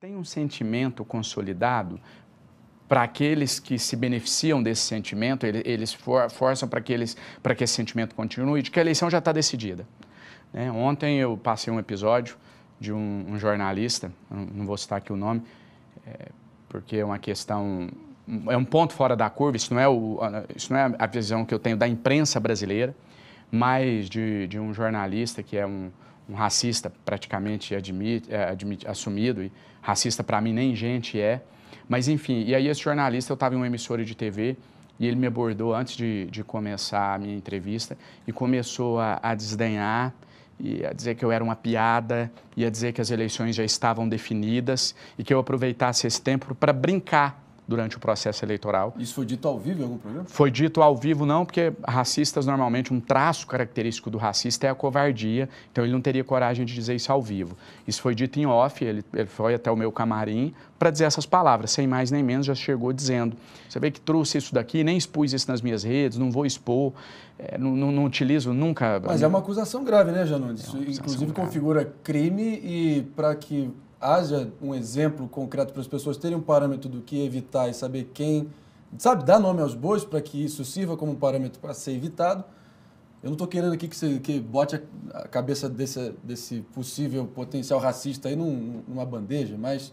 Tem um sentimento consolidado para aqueles que se beneficiam desse sentimento, eles for, forçam para que, eles, que esse sentimento continue, de que a eleição já está decidida. Né? Ontem eu passei um episódio de um, um, jornalista, não vou citar aqui o nome, é, porque é uma questão, é um ponto fora da curva, isso não é, o, isso não é a visão que eu tenho da imprensa brasileira, mas de, de um jornalista que é um, um racista praticamente admite, é, assumido, e racista para mim nem gente é. Mas enfim, e aí esse jornalista, eu estava em uma emissora de TV e ele me abordou antes de, de começar a minha entrevista e começou a, a desdenhar e a dizer que eu era uma piada, ia dizer que as eleições já estavam definidas e que eu aproveitasse esse tempo para brincar durante o processo eleitoral. Isso foi dito ao vivo em algum programa? Foi dito ao vivo, não, porque racistas normalmente, um traço característico do racista é a covardia, então ele não teria coragem de dizer isso ao vivo. Isso foi dito em off, ele, ele foi até o meu camarim para dizer essas palavras, sem mais nem menos, já chegou dizendo. Você vê que trouxe isso daqui, nem expus isso nas minhas redes, não vou expor, é, não, não, não, utilizo nunca. Mas é uma acusação grave, né, Janones? É Inclusive grave. configura crime e para que haja um exemplo concreto para as pessoas terem um parâmetro do que evitar e saber quem. Sabe, dar nome aos bois para que isso sirva como parâmetro para ser evitado. Eu não estou querendo aqui que você que bote a cabeça desse, desse possível potencial racista aí num, numa bandeja, mas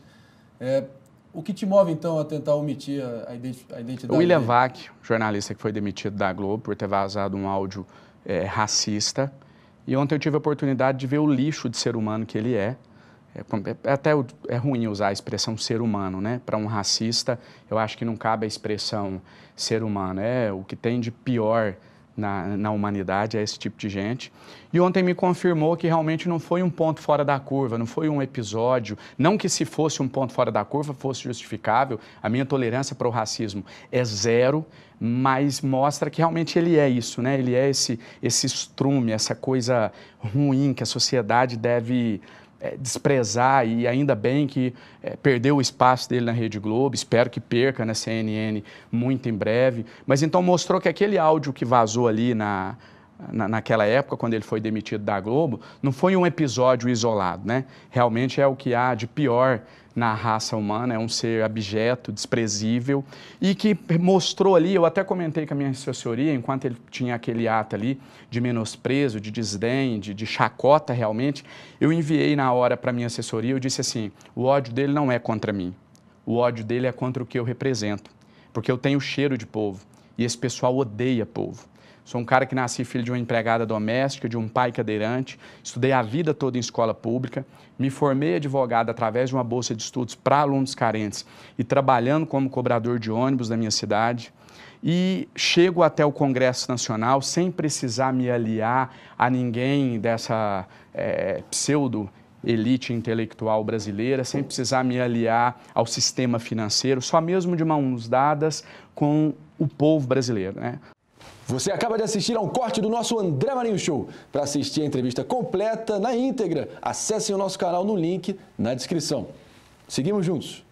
é, o que te move então a tentar omitir a, a identidade? O William Vac, jornalista que foi demitido da Globo por ter vazado um áudio é, racista, e ontem eu tive a oportunidade de ver o lixo de ser humano que ele é. É, é, é, até é ruim usar a expressão ser humano, né? Para um racista, eu acho que não cabe a expressão ser humano. É o que tem de pior na, na humanidade é esse tipo de gente. E ontem me confirmou que realmente não foi um ponto fora da curva, não foi um episódio. Não que se fosse um ponto fora da curva fosse justificável, a minha tolerância para o racismo é zero, mas mostra que realmente ele é isso, né? Ele é esse, esse estrume, essa coisa ruim que a sociedade deve é, desprezar e ainda bem que é, perdeu o espaço dele na Rede Globo, espero que perca na CNN muito em breve. Mas então mostrou que aquele áudio que vazou ali na, na, naquela época, quando ele foi demitido da Globo, não foi um episódio isolado, né? Realmente é o que há de pior na raça humana, é um ser abjeto, desprezível, e que mostrou ali, eu até comentei com a minha assessoria, enquanto ele tinha aquele ato ali de menosprezo, de desdém, de, de chacota realmente, eu enviei na hora para a minha assessoria, eu disse assim, o ódio dele não é contra mim, o ódio dele é contra o que eu represento, porque eu tenho cheiro de povo, e esse pessoal odeia povo. Sou um cara que nasci filho de uma empregada doméstica, de um pai cadeirante, estudei a vida toda em escola pública, me formei advogado através de uma bolsa de estudos para alunos carentes e trabalhando como cobrador de ônibus na minha cidade. E chego até o Congresso Nacional sem precisar me aliar a ninguém dessa é, pseudo elite intelectual brasileira, sem precisar me aliar ao sistema financeiro, só mesmo de mãos dadas com o povo brasileiro. Né? Você acaba de assistir a um corte do nosso André Marinho Show. Para assistir a entrevista completa na íntegra, acessem o nosso canal no link na descrição. Seguimos juntos.